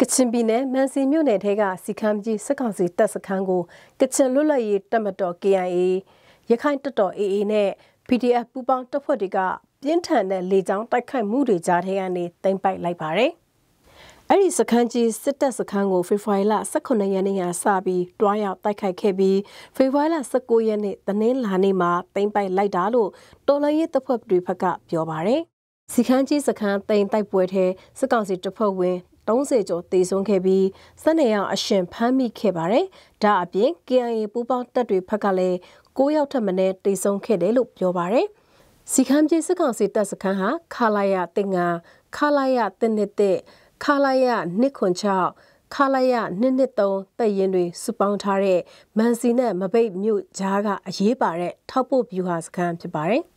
ကချင်ပြည်နယ်မန်စီမြို့နယ်ထဲကစီကံကြီးစစ်ကောင်စီတပ်စခန်းကိုကချင်လွတ်လပ်ရေးတပ်မတော် KIA ရခိုင်တပ်တော် AA နဲ့ PDF ပူးပေါင်းတပ်ဖွဲ့တွေကပြင်းထန်တဲ့လေကြောင်းတိုက်ခိုက်မှုတွေကြားထဲကနေသိမ်းပိုက်လိုက်ပါတယ်။အဲ့ဒီစခန်းကြီးစစ်တပ်စခန်းကိုဖေဖော်ဝါရီလ18ရက်နေ့ကစပြီးတွားရောက်တိုက်ခိုက်ခဲ့ပြီးဖေဖော်ဝါရီလ19ရက်နေ့တနင်္လာနေ့မှာသိမ်းပိုက်လိုက်တာလို့တော်လှန်ရေးတပ်ဖွဲ့တွေဘက်ကပြောပါတယ်။စီခန်းကြီးစခန်းတိမ်တိုက်ပွဲထဲစစ်ကောင်စီတပ်ဖွဲ့ဝင်30ကျော်သေဆုံးခဲ့ပြီးစစ်နေရအရှင်ဖမ်းမိခဲ့ပါတယ်။ဒါအပြင် KIA ပူးပေါင်းတပ်တွေဘက်ကလည်း9ရောက်ထပ်မင်းသေဆုံးခဲ့တယ်လို့ပြောပါတယ်။စီကံပြေစစ်ကောင်စီတပ်စခန်းဟာခလာရတင်ငါခလာရတင်နေတဲ့ခလာရ296ခလာရ223တပ်ရင်းတွေစုပေါင်းထားတဲ့မန်စီနဲ့မဘိတ်မြို့ကြားကအရေးပါတဲ့ထောက်ပို့ဗျူဟာစခန်းဖြစ်ပါတယ်။